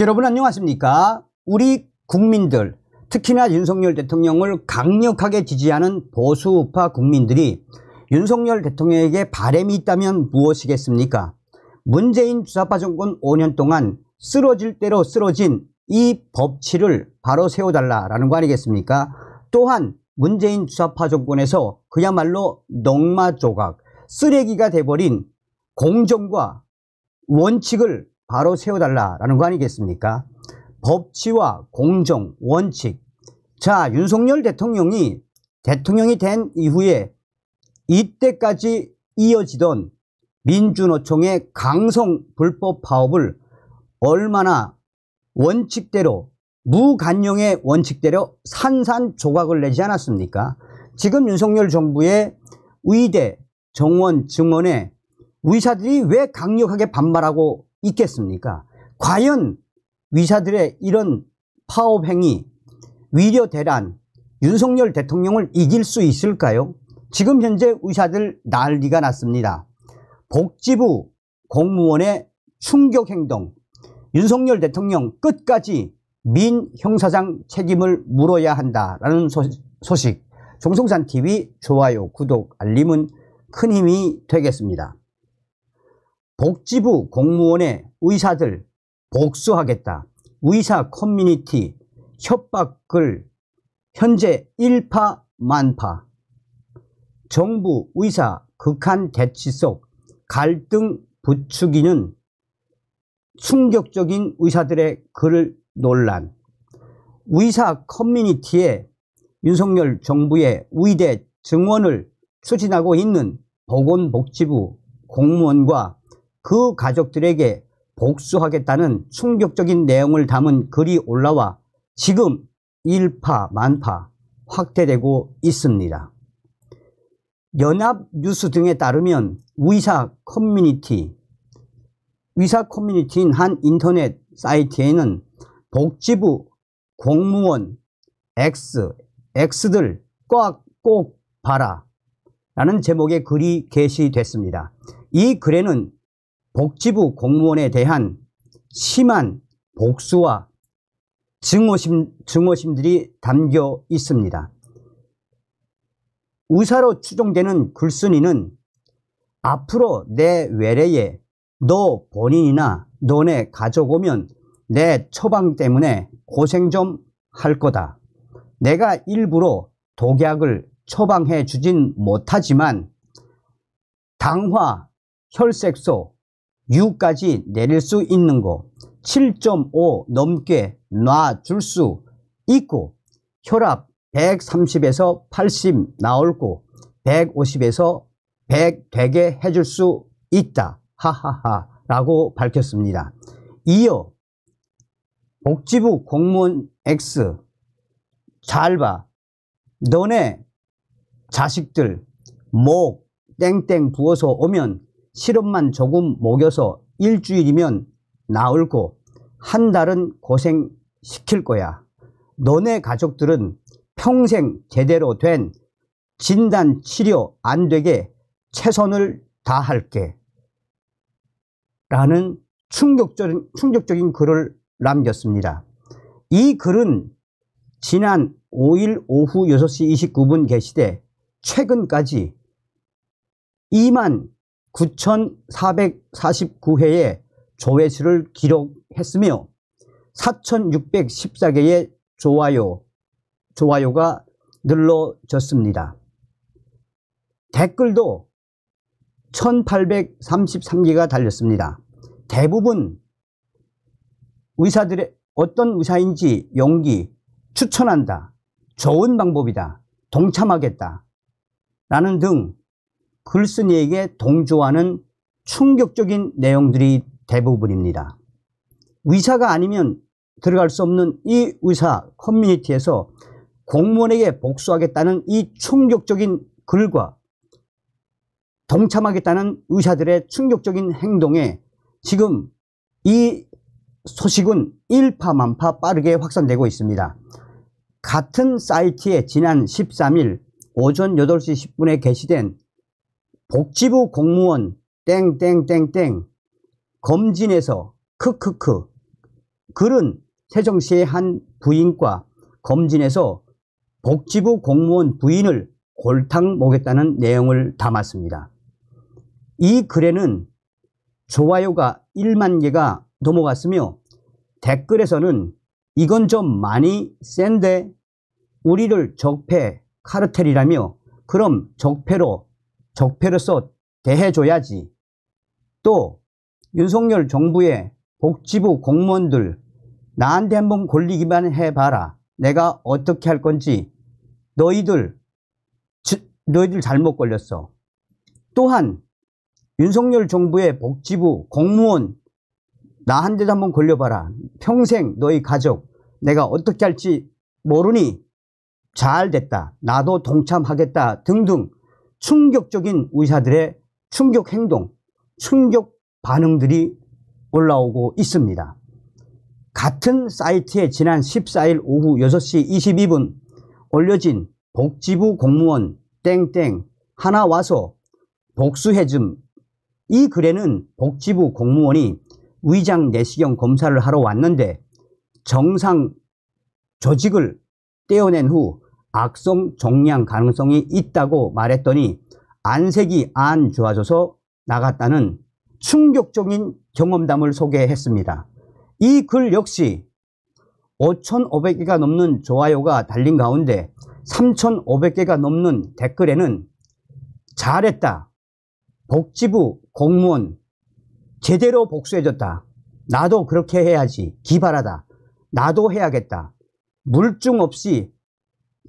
여러분 안녕하십니까 우리 국민들 특히나 윤석열 대통령을 강력하게 지지하는 보수우파 국민들이 윤석열 대통령에게 바램이 있다면 무엇이겠습니까 문재인 주사파 정권 5년 동안 쓰러질 대로 쓰러진 이 법치를 바로 세워달라라는 거 아니겠습니까 또한 문재인 주사파 정권에서 그야말로 농마 조각 쓰레기가 돼버린 공정과 원칙을 바로 세워달라라는 거 아니겠습니까? 법치와 공정, 원칙. 자, 윤석열 대통령이 대통령이 된 이후에 이때까지 이어지던 민주노총의 강성 불법 파업을 얼마나 원칙대로 무관용의 원칙대로 산산조각을 내지 않았습니까? 지금 윤석열 정부의 의대, 정원, 증원에 의사들이 왜 강력하게 반발하고 있겠습니까? 과연 위사들의 이런 파업행위, 위려 대란, 윤석열 대통령을 이길 수 있을까요? 지금 현재 의사들 난리가 났습니다. 복지부 공무원의 충격행동, 윤석열 대통령 끝까지 민형사장 책임을 물어야 한다라는 소식, 종성산TV 좋아요, 구독, 알림은 큰 힘이 되겠습니다. 복지부 공무원의 의사들 복수하겠다. 의사 커뮤니티 협박글 현재 일파 만파 정부 의사 극한 대치 속 갈등 부추기는 충격적인 의사들의 글을 논란 의사 커뮤니티에 윤석열 정부의 의대 증원을 추진하고 있는 보건복지부 공무원과 그 가족들에게 복수하겠다는 충격적인 내용을 담은 글이 올라와 지금 일파 만파 확대되고 있습니다. 연합뉴스 등에 따르면 의사 커뮤니티, 의사 커뮤니티인 한 인터넷 사이트에는 복지부 공무원 X, X들 꽉 꼭 봐라 라는 제목의 글이 게시됐습니다. 이 글에는 복지부 공무원에 대한 심한 복수와 증오심, 증오심들이 담겨 있습니다. 의사로 추종되는 글쓴이는 앞으로 내 외래에 너 본인이나 너네 가족 오면 내 처방 때문에 고생 좀 할 거다. 내가 일부러 독약을 처방해 주진 못하지만 당화, 혈색소, 6까지 내릴 수 있는 거7.5 넘게 놔줄 수 있고 혈압 130에서 80 나올 고 150에서 100 되게 해줄 수 있다 하하하 라고 밝혔습니다 이어 복지부 공무원 X 잘봐 너네 자식들 목 땡땡 부어서 오면 실험만 조금 먹여서 일주일이면 나을 고한 달은 고생시킬 거야. 너네 가족들은 평생 제대로 된 진단 치료 안 되게 최선을 다할게. 라는 충격적인, 충격적인 글을 남겼습니다. 이 글은 지난 5일 오후 6시 29분 게시돼 최근까지 2만 9,449회의 조회수를 기록했으며 4,614개의 좋아요, 좋아요가 늘어졌습니다 댓글도 1833개가 달렸습니다. 대부분 의사들의 어떤 의사인지 용기, 추천한다, 좋은 방법이다, 동참하겠다, 라는 등 글쓴이에게 동조하는 충격적인 내용들이 대부분입니다. 의사가 아니면 들어갈 수 없는 이 의사 커뮤니티에서 공무원에게 복수하겠다는 이 충격적인 글과 동참하겠다는 의사들의 충격적인 행동에 지금 이 소식은 일파만파 빠르게 확산되고 있습니다. 같은 사이트에 지난 13일 오전 8시 10분에 게시된 복지부 공무원 땡땡땡땡 검진에서 크크크 글은 세종시의 한 부인과 검진에서 복지부 공무원 부인을 골탕 먹였다는 내용을 담았습니다. 이 글에는 좋아요가 1만 개가 넘어갔으며 댓글에서는 이건 좀 많이 센데 우리를 적폐 카르텔이라며 그럼 적폐로 적폐로서 대해줘야지. 또 윤석열 정부의 복지부 공무원들 나한테 한번 걸리기만 해봐라. 내가 어떻게 할 건지 너희들 너희들 잘못 걸렸어. 또한 윤석열 정부의 복지부 공무원 나한테도 한번 걸려봐라. 평생 너희 가족 내가 어떻게 할지 모르니 잘 됐다. 나도 동참하겠다 등등 충격적인 의사들의 충격 행동, 충격 반응들이 올라오고 있습니다. 같은 사이트에 지난 14일 오후 6시 22분 올려진 복지부 공무원 땡땡 하나 와서 복수해줌 이 글에는 복지부 공무원이 위장 내시경 검사를 하러 왔는데 정상 조직을 떼어낸 후 악성 종양 가능성이 있다고 말했더니 안색이 안 좋아져서 나갔다는 충격적인 경험담을 소개했습니다. 이 글 역시 5,500개가 넘는 좋아요가 달린 가운데 3,500개가 넘는 댓글에는 잘했다, 복지부 공무원 제대로 복수해줬다, 나도 그렇게 해야지, 기발하다, 나도 해야겠다, 물증 없이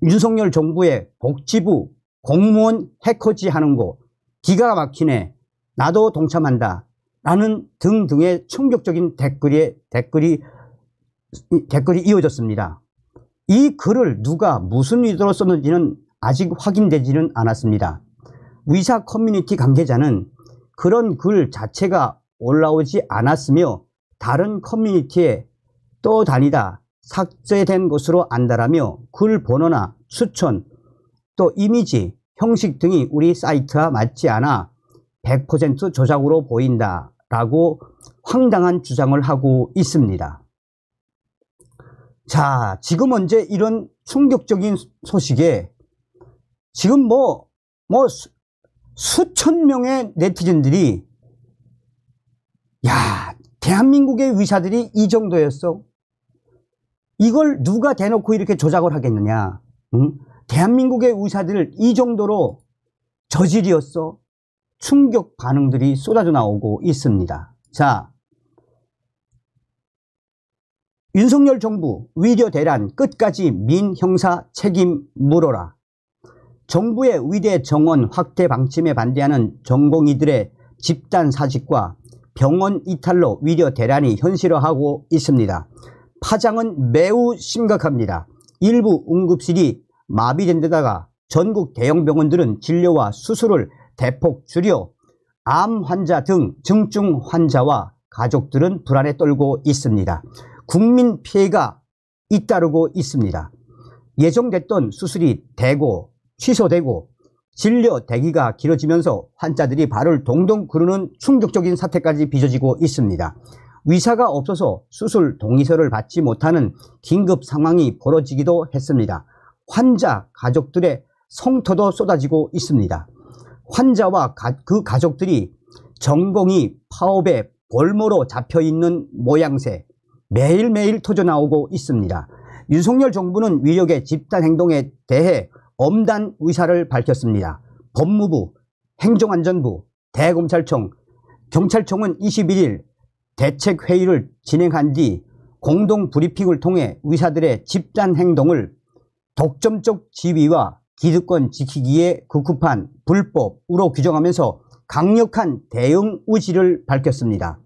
윤석열 정부의 복지부 공무원 해커지 하는 거 기가 막히네 나도 동참한다 라는 등등의 충격적인 댓글이 댓글이 댓글이 이어졌습니다. 이 글을 누가 무슨 의도로 썼는지는 아직 확인되지는 않았습니다. 의사 커뮤니티 관계자는 그런 글 자체가 올라오지 않았으며 다른 커뮤니티에 떠다니다 삭제된 것으로 안다라며 글 번호나 추천, 또 이미지, 형식 등이 우리 사이트와 맞지 않아 100% 조작으로 보인다 라고 황당한 주장을 하고 있습니다. 자, 지금 언제 이런 충격적인 소식에 지금 뭐, 뭐 수, 수천 명의 네티즌들이 야, 대한민국의 의사들이 이 정도였어. 이걸 누가 대놓고 이렇게 조작을 하겠느냐. 응? 대한민국의 의사들 이 정도로 저질이었어 충격 반응들이 쏟아져 나오고 있습니다. 자, 윤석열 정부 위려 대란 끝까지 민 형사 책임 물어라. 정부의 위대 정원 확대 방침에 반대하는 전공의들의 집단 사직과 병원 이탈로 위려 대란이 현실화하고 있습니다. 파장은 매우 심각합니다. 일부 응급실이 마비된 데다가 전국 대형 병원들은 진료와 수술을 대폭 줄여 암 환자 등 증증 환자와 가족들은 불안에 떨고 있습니다. 국민 피해가 잇따르고 있습니다. 예정됐던 수술이 되고 취소되고 진료 대기가 길어지면서 환자들이 발을 동동 구르는 충격적인 사태까지 빚어지고 있습니다. 의사가 없어서 수술 동의서를 받지 못하는 긴급 상황이 벌어지기도 했습니다. 환자 가족들의 성토도 쏟아지고 있습니다. 환자와 가, 그 가족들이 전공이 파업에 볼모로 잡혀있는 모양새 매일매일 터져나오고 있습니다. 윤석열 정부는 위력의 집단행동에 대해 엄단 의사를 밝혔습니다. 법무부, 행정안전부, 대검찰청, 경찰청은 21일 대책 회의를 진행한 뒤 공동 브리핑을 통해 의사들의 집단 행동을 독점적 지위와 기득권 지키기에 급급한 불법으로 규정하면서 강력한 대응 의지를 밝혔습니다.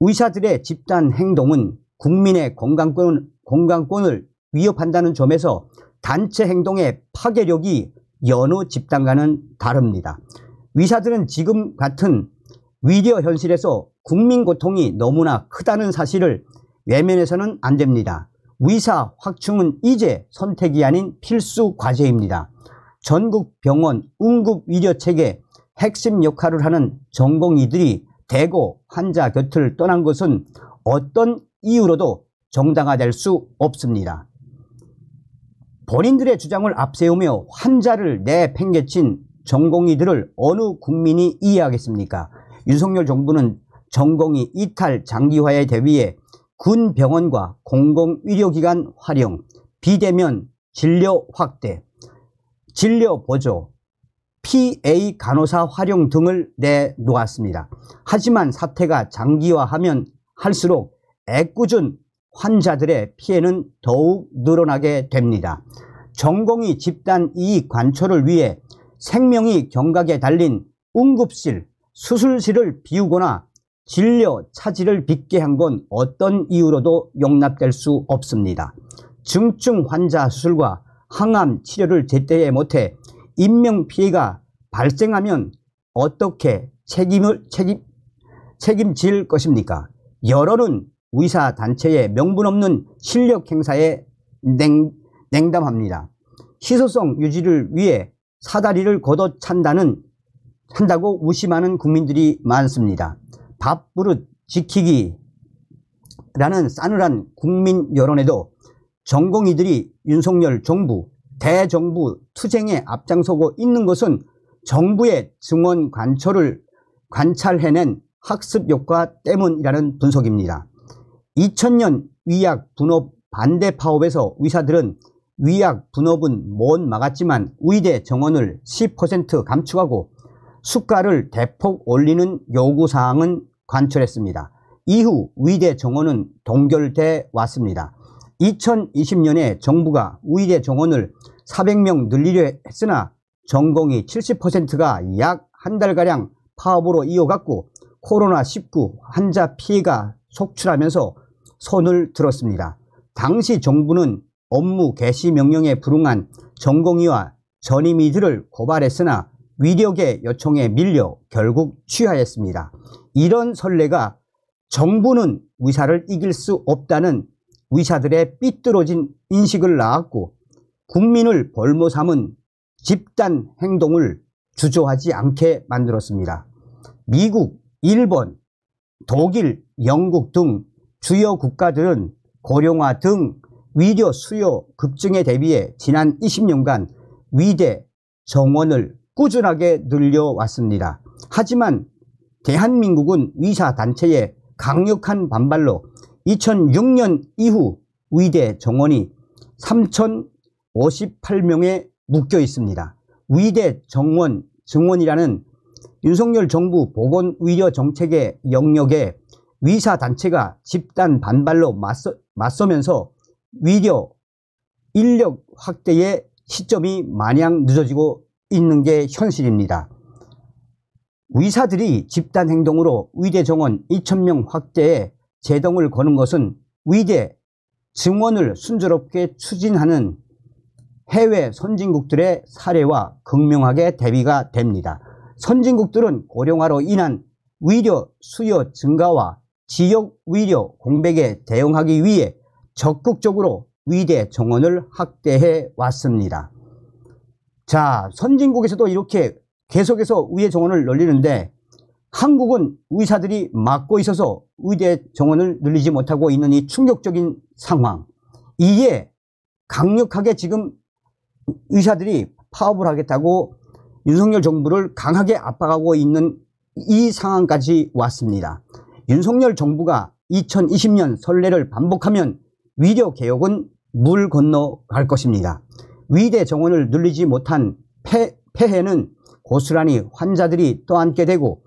의사들의 집단 행동은 국민의 건강권, 건강권을 위협한다는 점에서 단체 행동의 파괴력이 여느 집단과는 다릅니다. 의사들은 지금 같은 위대어 현실에서 국민 고통이 너무나 크다는 사실을 외면해서는 안 됩니다. 의사 확충은 이제 선택이 아닌 필수 과제입니다. 전국 병원 응급 의료 체계 핵심 역할을 하는 전공의들이 대고 환자 곁을 떠난 것은 어떤 이유로도 정당화될 수 없습니다. 본인들의 주장을 앞세우며 환자를 내팽개친 전공의들을 어느 국민이 이해하겠습니까? 윤석열 정부는 전공이 이탈 장기화에 대비해 군 병원과 공공의료기관 활용, 비대면 진료 확대, 진료 보조, PA 간호사 활용 등을 내놓았습니다. 하지만 사태가 장기화하면 할수록 애꿎은 환자들의 피해는 더욱 늘어나게 됩니다. 전공이 집단 이익 관철을 위해 생명이 경각에 달린 응급실, 수술실을 비우거나 진료 차지를 빚게 한 건 어떤 이유로도 용납될 수 없습니다. 중증 환자 수술과 항암 치료를 제때 에 못해 인명피해가 발생하면 어떻게 책임을, 책임, 책임질 것입니까? 여론은 의사단체의 명분 없는 실력 행사에 냉, 냉담합니다. 희소성 유지를 위해 사다리를 걷어찬다는 한다고 의심하는 국민들이 많습니다. 밥부릇 지키기라는 싸늘한 국민 여론에도 전공이들이 윤석열 정부, 대정부 투쟁에 앞장서고 있는 것은 정부의 증언 관철을 관찰해낸 학습 효과 때문이라는 분석입니다. 2000년 위약 분업 반대 파업에서 의사들은 위약 분업은 못 막았지만 의대 정원을 10% 감축하고 수가를 대폭 올리는 요구사항은 관철했습니다. 이후 의대 정원은 동결돼 왔습니다. 2020년에 정부가 의대 정원을 400명 늘리려 했으나 전공이 70%가 약 한 달가량 파업으로 이어갔고 코로나19 환자 피해가 속출하면서 손을 들었습니다. 당시 정부는 업무 개시 명령에 불응한 전공의와 전임의들을 고발했으나 위력의 요청에 밀려 결국 취하였습니다. 이런 선례가 정부는 의사를 이길 수 없다는 의사들의 삐뚤어진 인식을 낳았고 국민을 벌모 삼은 집단 행동을 주저하지 않게 만들었습니다. 미국, 일본, 독일, 영국 등 주요 국가들은 고령화 등 위료 수요 급증에 대비해 지난 20년간 위대 정원을 꾸준하게 늘려왔습니다. 하지만 대한민국은 위사 단체의 강력한 반발로 2006년 이후 위대 정원이 3,058명에 묶여 있습니다. 위대 정원 증원이라는 윤석열 정부 보건 의료 정책의 영역에 위사 단체가 집단 반발로 맞서, 맞서면서 위려 인력 확대의 시점이 마냥 늦어지고 있는 게 현실입니다. 의사들이 집단 행동으로 의대 정원 2천명 확대에 제동을 거는 것은 의대 증원을 순조롭게 추진하는 해외 선진국들의 사례와 극명하게 대비가 됩니다. 선진국들은 고령화로 인한 의료 수요 증가와 지역 의료 공백에 대응하기 위해 적극적으로 의대 정원을 확대해 왔습니다. 자, 선진국에서도 이렇게 계속해서 의회 정원을 늘리는데 한국은 의사들이 막고 있어서 의대 정원을 늘리지 못하고 있는 이 충격적인 상황. 이에 강력하게 지금 의사들이 파업을 하겠다고 윤석열 정부를 강하게 압박하고 있는 이 상황까지 왔습니다. 윤석열 정부가 2020년 설례를 반복하면 위료 개혁은 물 건너갈 것입니다. 위대 정원을 늘리지 못한 폐, 폐해는 고스란히 환자들이 떠안게 되고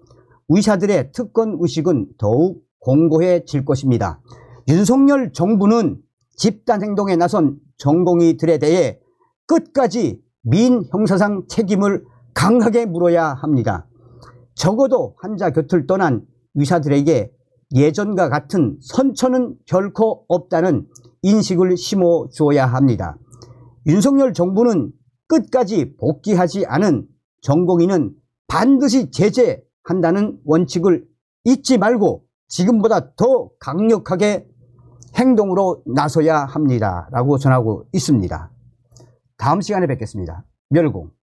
의사들의 특권 의식은 더욱 공고해질 것입니다. 윤석열 정부는 집단 행동에 나선 전공의들에 대해 끝까지 민 형사상 책임을 강하게 물어야 합니다. 적어도 환자 곁을 떠난 의사들에게 예전과 같은 선처는 결코 없다는 인식을 심어 주어야 합니다. 윤석열 정부는 끝까지 복귀하지 않은 전공인은 반드시 제재한다는 원칙을 잊지 말고 지금보다 더 강력하게 행동으로 나서야 합니다. 라고 전하고 있습니다. 다음 시간에 뵙겠습니다. 멸공.